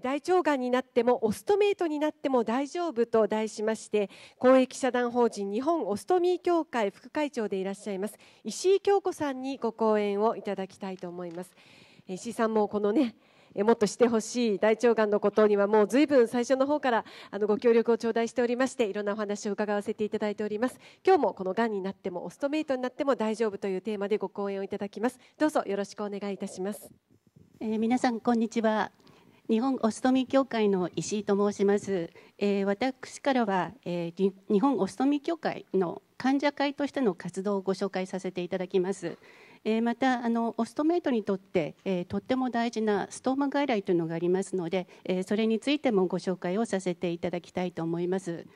大腸がんになってもオストメイトになっても大丈夫と題しまして公益社団法人日本オストミー協会副会長でいらっしゃいます石井京子さんにご講演をいただきたいと思います石井さんもこのねもっとしてほしい大腸がんのことにはもう随分最初の方からあのご協力を頂戴しておりましていろんなお話を伺わせていただいております今日もこのがんになってもオストメイトになっても大丈夫というテーマでご講演をいただきますどうぞよろしくお願いいたします、えー、皆さんこんにちは日本オストミ協会の石井と申します、えー、私からは、えー、日本オストミ協会の患者会としての活動をご紹介させていただきます、えー、またあのオストメイトにとって、えー、とっても大事なストーマ外来というのがありますので、えー、それについてもご紹介をさせていただきたいと思います。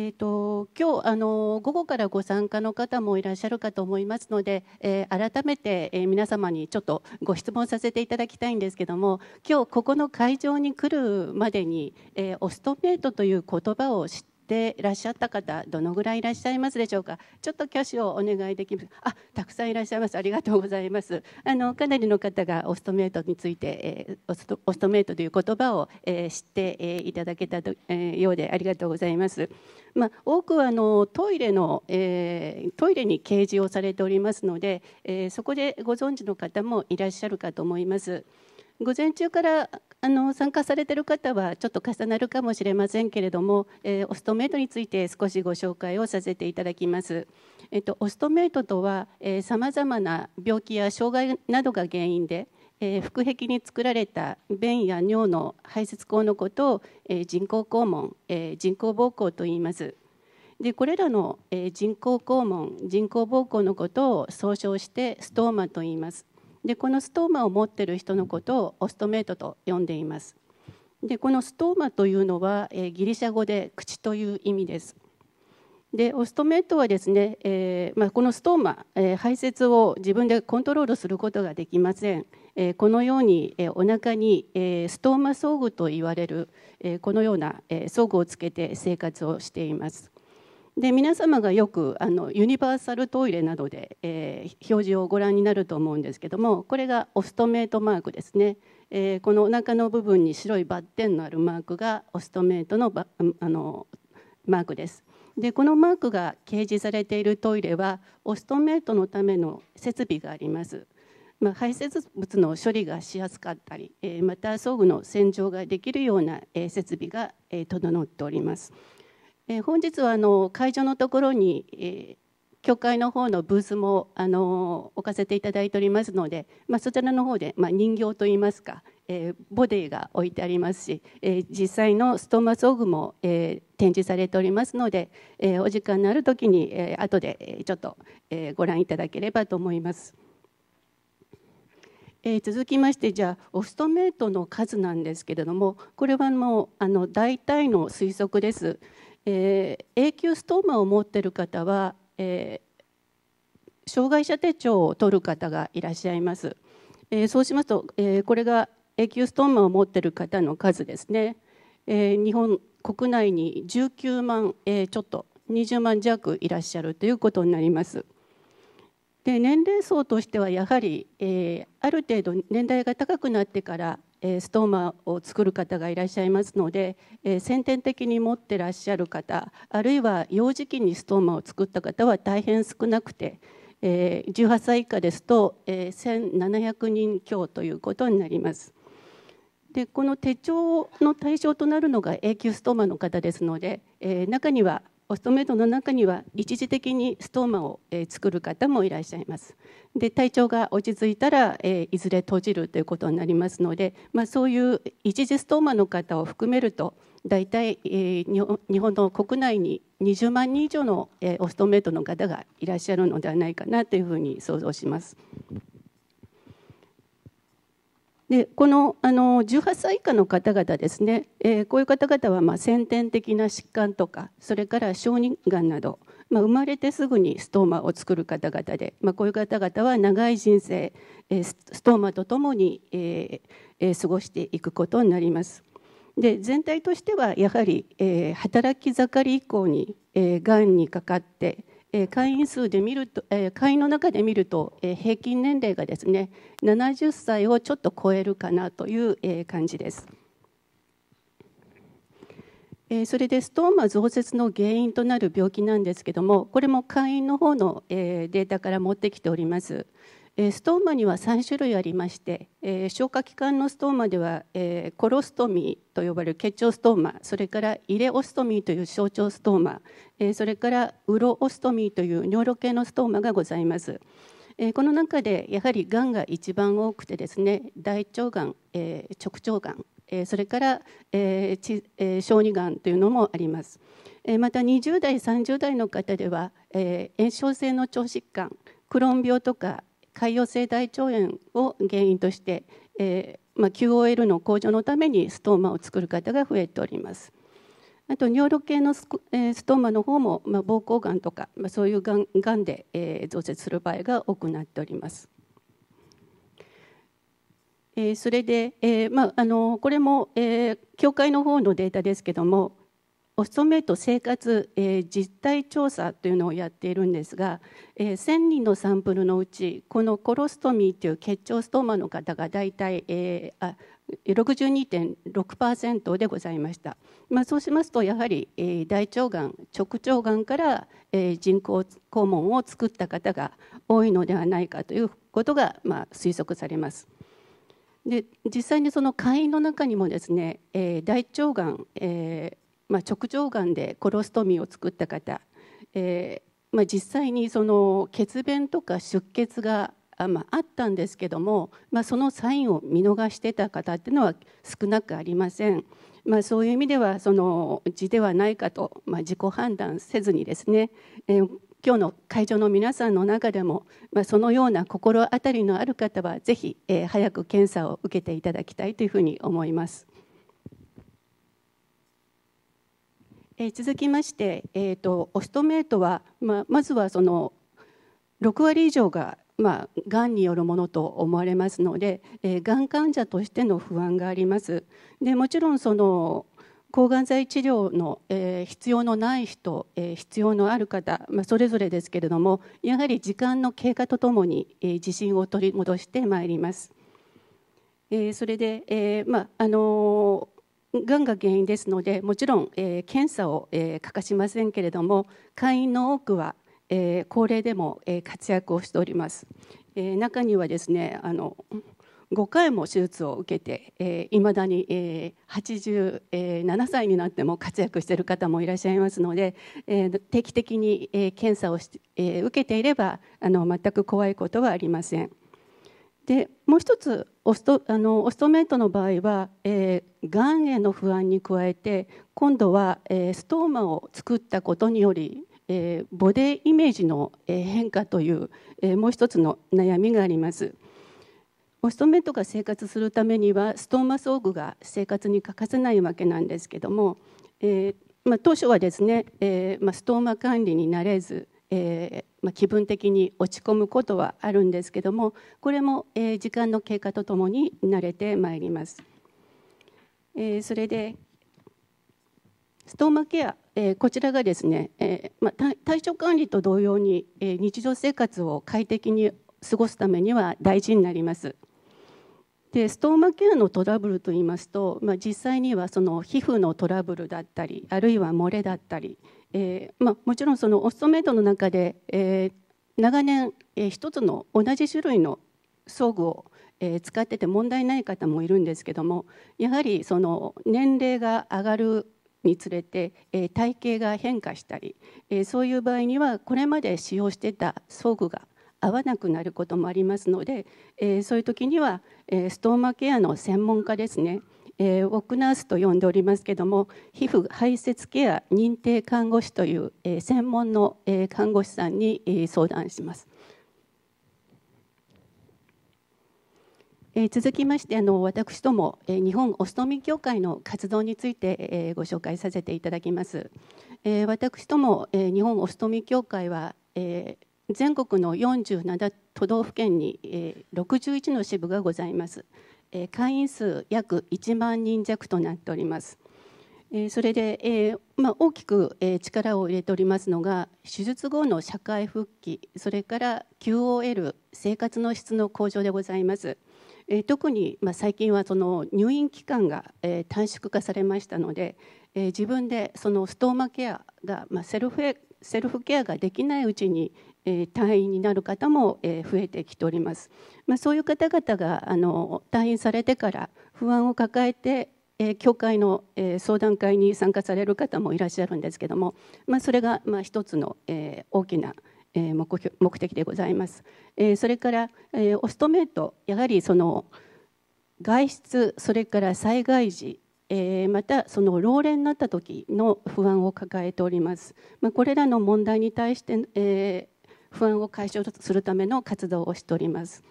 えーと、今日あの午後からご参加の方もいらっしゃるかと思いますので、えー、改めて、えー、皆様にちょっとご質問させていただきたいんですけども今日ここの会場に来るまでに、えー、オストメイトという言葉を知でいらっしゃった方どのぐらいいらっしゃいますでしょうかちょっと挙手をお願いできますあたくさんいらっしゃいますありがとうございますあのかなりの方がオストメイトについて、えー、オストメイトという言葉を、えー、知って、えー、いただけたと、えー、ようでありがとうございます、まあ、多くはあのトイレの、えー、トイレに掲示をされておりますので、えー、そこでご存知の方もいらっしゃるかと思います。午前中からあの参加されている方はちょっと重なるかもしれませんけれども、えー、オストメイトについて少しご紹介をさせていただきます。えっと、オストメイトとはさまざまな病気や障害などが原因で、えー、腹壁に作られた便や尿の排泄口のことを、えー、人工肛門、えー、人工膀胱と言います。でこれらの、えー、人工肛門人工膀胱のことを総称してストーマと言います。でこのストーマを持ってる人のことをオストメートと呼んでいますでこのストーマというのは、えー、ギリシャ語で口という意味ですでオストメートはですね、えーまあ、このストーマ、えー、排泄を自分でコントロールすることができません、えー、このように、えー、お腹に、えー、ストーマ装具といわれる、えー、このような、えー、装具をつけて生活をしていますで皆様がよくあのユニバーサルトイレなどで、えー、表示をご覧になると思うんですけどもこれがオストメートマークですね、えー、このお腹の部分に白いバッテンのあるマークがオストメートのバあのマークですでこのマークが掲示されているトイレはオストメートのための設備があります、まあ、排泄物の処理がしやすかったり、えー、また装具の洗浄ができるような、え設備が、え整っております。え本日はあの会場のところに、え教会の方のブースもあの置かせていただいておりますので、まあ、そちらの方で、まあ、人形といいますか、えー、ボディが置いてありますし、えー、実際のストーマソーグも、えー、展示されておりますので、えお時間のある時に、えー、後でちょっと、えご覧いただければと思います。え続きましてじゃあオストメイトの数なんですけれどもこれはもうあの大体の推測です。えー、永久ストーマを持っている方は、えー、障害者手帳を取る方がいらっしゃいます、えー、そうしますと、えこれが永久ストーマを持っている方の数ですね、え日本国内に19万、えちょっと20万弱いらっしゃるということになります。で年齢層としてはやはり、えある程度年代が高くなってからストーマを作る方がいらっしゃいますので先天的に持ってらっしゃる方あるいは幼児期にストーマを作った方は大変少なくて18歳以下ですと1700人強ということになります。でこの手帳の対象となるのが永久ストーマの方ですので、え中にはオストメイドの中には一時的にストーマを、作る方もいらっしゃいますで体調が落ち着いたら、いずれ閉じるということになりますので、まあ、そういう一時ストーマの方を含めると大体、日本の国内に20万人以上の、オストメイトの方がいらっしゃるのではないかなというふうに想像します。でこのあの18歳以下の方々ですね、えー、こういう方々はまあ先天的な疾患とかそれから小児がんなど、まあ、生まれてすぐにストーマを作る方々で、まあ、こういう方々は長い人生、えー、ストーマとともに、ええー、過ごしていくことになります。で全体としてはやはり、えー、働き盛り以降にえがん、にかかってえ会員数で見ると、え会員の中で見ると、え平均年齢がですね70歳をちょっと超えるかなという、え感じです。えそれでストーマ増設の原因となる病気なんですけどもこれも会員の方の、えデータから持ってきております。ストーマには3種類ありまして、え消化器官のストーマでは、えコロストミーと呼ばれる結腸ストーマそれからイレオストミーという小腸ストーマ、えそれからウロオストミーという尿路系のストーマがございます。この中でやはりがんが一番多くてですね大腸がん、直腸がんそれから小児がんというのもあります。また20代30代の方では炎症性の腸疾患クローン病とか潰瘍性大腸炎を原因として、えー、まあ、QOL の向上のためにストーマを作る方が増えております。あと尿路系のス,、えストーマの方も、まあ、膀胱がんとか、まあ、そういうがんがんで、えー、増設する場合が多くなっております。えー、それで、えーまあ、あのこれも、えー、会の方のデータですけどもオストメイト生活、えー、実態調査というのをやっているんですが、えー、1000人のサンプルのうちこのコロストミーという結腸ストーマの方が大体、えー、あ62.6%でございました、まあ、そうしますとやはり、えー、大腸がん直腸がんから、えー、人工肛門を作った方が多いのではないかということが、まあ、推測されます。で実際にその会員の中にもですね、えー、大腸がん、えーまあ、直腸がんでコロストミーを作った方、えー、まあ、実際にその血便とか出血があ,、まあ、あったんですけども、まあ、そのサインを見逃してた方っていうのは少なくありません。まあ、そういう意味ではその字ではないかと、まあ、自己判断せずにですね、えー、今日の会場の皆さんの中でも、まあ、そのような心当たりのある方はぜひ、えー、早く検査を受けていただきたいというふうに思います。え続きまして、えーと、オストメイトは、まあ、まずはその6割以上が、まあ、がんによるものと思われますので、えー、がん患者としての不安があります。でもちろんその抗がん剤治療の、えー、必要のない人、えー、必要のある方、まあ、それぞれですけれどもやはり時間の経過とともに、え自信を取り戻してまいります。えそれで、えまああのがんが原因ですのでもちろん、えー、検査を、えー、欠かしませんけれども会員の多くは、えー、高齢でも、えー、活躍をしております、えー、中にはですねあの5回も手術を受けていま、えー、だに、えー、87歳になっても活躍している方もいらっしゃいますので、えー、定期的に、えー、検査をし、えー、受けていればあの全く怖いことはありません。でもう一つオストあのオストメイトの場合は、えー、がんへの不安に加えて今度は、えー、ストーマを作ったことにより、えー、ボディイメージの、え変化という、えもう一つの悩みがあります。オストメイトが生活するためにはストーマ装具が生活に欠かせないわけなんですけども、えまあ、当初はですね、えまあ、ストーマ管理になれず、えー、まあ、気分的に落ち込むことはあるんですけどもこれも、えー、時間の経過とともに慣れてまいります、えー、それでストーマケア、えこちらがですね、えまあ、対処管理と同様に、え日常生活を快適に過ごすためには大事になりますでストーマケアのトラブルといいますと、まあ、実際にはその皮膚のトラブルだったりあるいは漏れだったりえー、まあ、もちろんそのオストメイドの中で、えー、長年、えー、一つの同じ種類の装具を、えー、使ってて問題ない方もいるんですけどもやはりその年齢が上がるにつれて、えー、体型が変化したり、えー、そういう場合にはこれまで使用してた装具が合わなくなることもありますので、えー、そういう時には、えー、ストーマケアの専門家ですねえー、ウォークナースと呼んでおりますけども皮膚排泄ケア認定看護師という、えー、専門の、えー、看護師さんに、えー、相談します。えー、続きましてあの私ども、えー、日本オストミ協会の活動について、えー、ご紹介させていただきます、えー、私ども、えー、日本オストミ協会は、えー、全国の47都道府県に61の支部がございます。会員数約1万人弱となっております。それで、えまあ、大きく、力を入れておりますのが手術後の社会復帰それから QOL 生活の質の向上でございます。特に、まあ、最近はその入院期間が、短縮化されましたので、えー、自分でそのストーマケアが、まあ、セルフセルフケアができないうちに、えー、退院になる方も、えー、増えてきております、まあ、そういう方々があの退院されてから不安を抱えて、えー、教会の、えー、相談会に参加される方もいらっしゃるんですけども、まあ、それが、まあ、一つの、えー、大きな目目的でございます。えー、それから、えー、オストメイトやはりその外出それから災害時えー、またその老齢になった時の不安を抱えております、まあ、これらの問題に対して、えー、不安を解消するための活動をしております、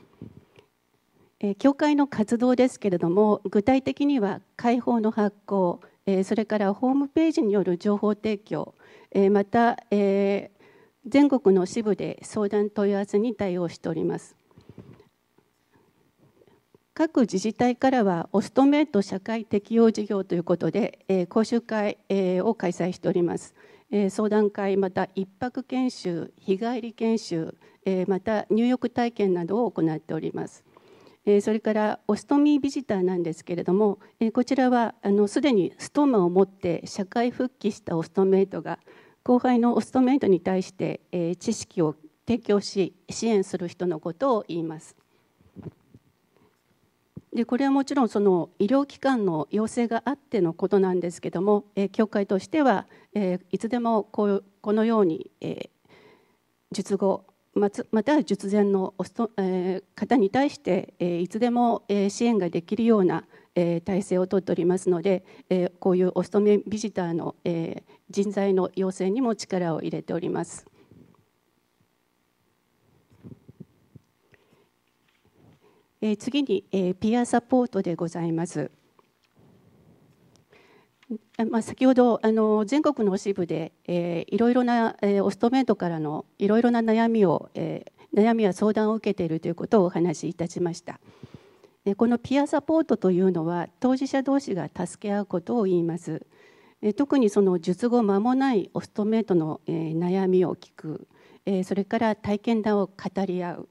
えー、教会の活動ですけれども具体的には会報の発行、えー、それからホームページによる情報提供、えー、また、えー、全国の支部で相談問い合わせに対応しております各自治体からはオストメイト社会適用事業ということで、えー、講習会、えー、を開催しております、えー、相談会また1泊研修日帰り研修、えー、また入浴体験などを行っておりますそれからオストミービジターなんですけれどもこちらはすでにストーマを持って社会復帰したオストメイトが後輩のオストメイトに対して知識を提供し支援する人のことを言います。でこれはもちろんその医療機関の要請があってのことなんですけども、え教会としては、えいつでもこうこのように、え術後または術前の、え方に対して、えいつでも、え支援ができるような、え体制をとっておりますので、えこういうお勤めビジターの、え人材の要請にも力を入れております。え次に、えピアサポートでございます。まあ、先ほどあの全国の支部で、えいろいろな、えオストメントからのいろいろな悩みを、え悩みや相談を受けているということをお話しいたしました。このピアサポートというのは当事者同士が助け合うことを言います。え特にその術後間もないオストメイトの、え悩みを聞く、えそれから体験談を語り合う、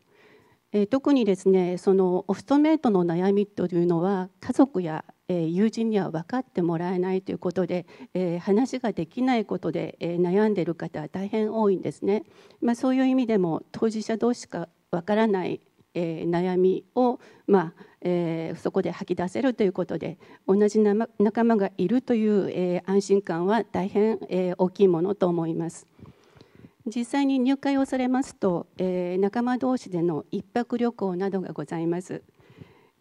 えー、特にですねそのオフトメイトの悩みというのは家族や、えー、友人には分かってもらえないということで、えー、話ができないことで、え悩んでいる方は大変多いんですね、まあ、そういう意味でも当事者同士か分からない、え悩みを、まあえそこで吐き出せるということで同じ仲間がいるという、え安心感は大変、え大きいものと思います。実際に入会をされますと、えー、仲間同士での1泊旅行などがございます。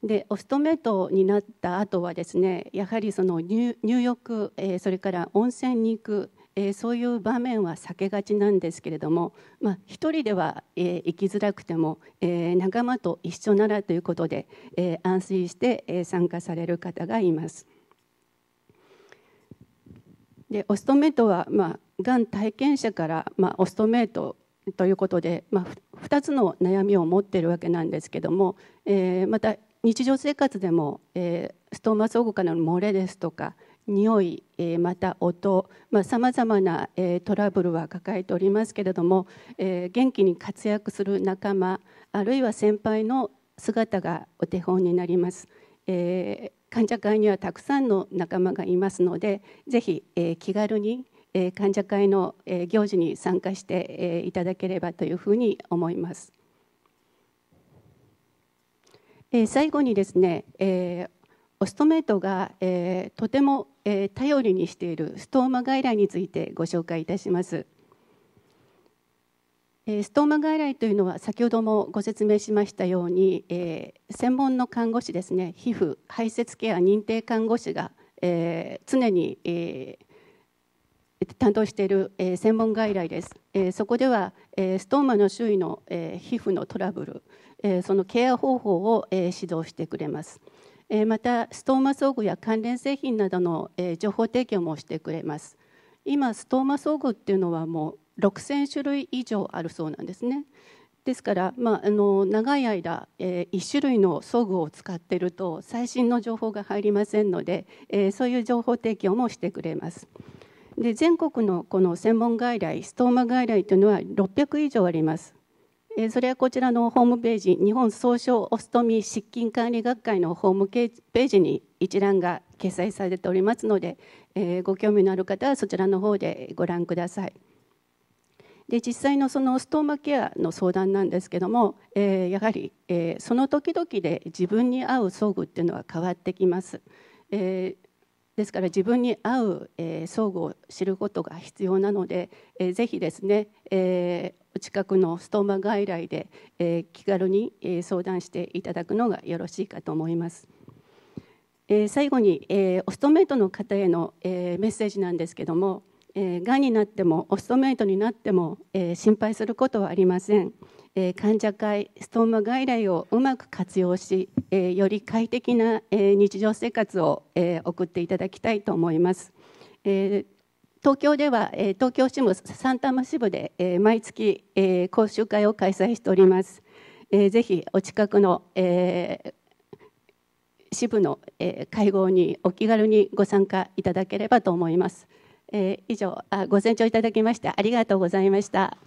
でお勤めトになった後はですねやはりその入浴、えー、それから温泉に行く、えー、そういう場面は避けがちなんですけれども、まあ、1人では、えー、行きづらくても、え仲間と一緒ならということで、え安心して、え参加される方がいます。でオストメイトは、まあがん体験者から、まあ、オストメイトということで、まあ、2つの悩みを持っているわけなんですけども、えー、また日常生活でも、えー、ストーマスオグからの漏れですとか匂い、えー、また音さまざ、あ、まな、えー、トラブルは抱えておりますけれども、えー、元気に活躍する仲間あるいは先輩の姿がお手本になります。えー患者会にはたくさんの仲間がいますのでぜひ、えー、気軽にえ患者会の、え行事に参加して、えいただければというふうに思います。え最後にですね、えオストメイトが、えとても、え頼りにしているストーマ外来についてご紹介いたします。ストーマ外来というのは先ほどもご説明しましたように、え専門の看護師ですね皮膚排泄ケア認定看護師が、え常に、えー、担当している、え専門外来です、えそこでは、えストーマの周囲の、え皮膚のトラブル、えそのケア方法を、え指導してくれます、えまたストーマ装具や関連製品などの、え情報提供もしてくれます今ストーマ装具っていうのはもう6000種類以上あるそうなんですねですから、まあ、あの長い間、えー、1種類の装具を使っていると最新の情報が入りませんので、えー、そういう情報提供もしてくれます。で全国のこの専門外来ストーマ外来というのは600以上あります。えそれはこちらのホームページ日本総称オストミー失禁管理学会のホームページに一覧が掲載されておりますので、えご興味のある方はそちらの方でご覧ください。で実際のそのストーマケアの相談なんですけども、えやはり、えその時々で自分に合う装具っていうのは変わってきます。えですから自分に合う、えー、装具を知ることが必要なので、えー、ぜひですね、えー、お近くのストーマ外来で、えー、気軽に、えー、相談していただくのがよろしいかと思います。えー、最後に、えー、オストメイトの方への、えー、メッセージなんですけども、えー、がんになってもオストメイトになっても、えー、心配することはありません。え患者会ストーマ外来をうまく活用し、えより快適な、え日常生活を、え送っていただきたいと思います。え東京では、え東京支部サンタマ支部で、え毎月、え講習会を開催しております。えぜひお近くの、え支部の、え会合にお気軽にご参加いただければと思います。え以上ご清聴いただきましてありがとうございました。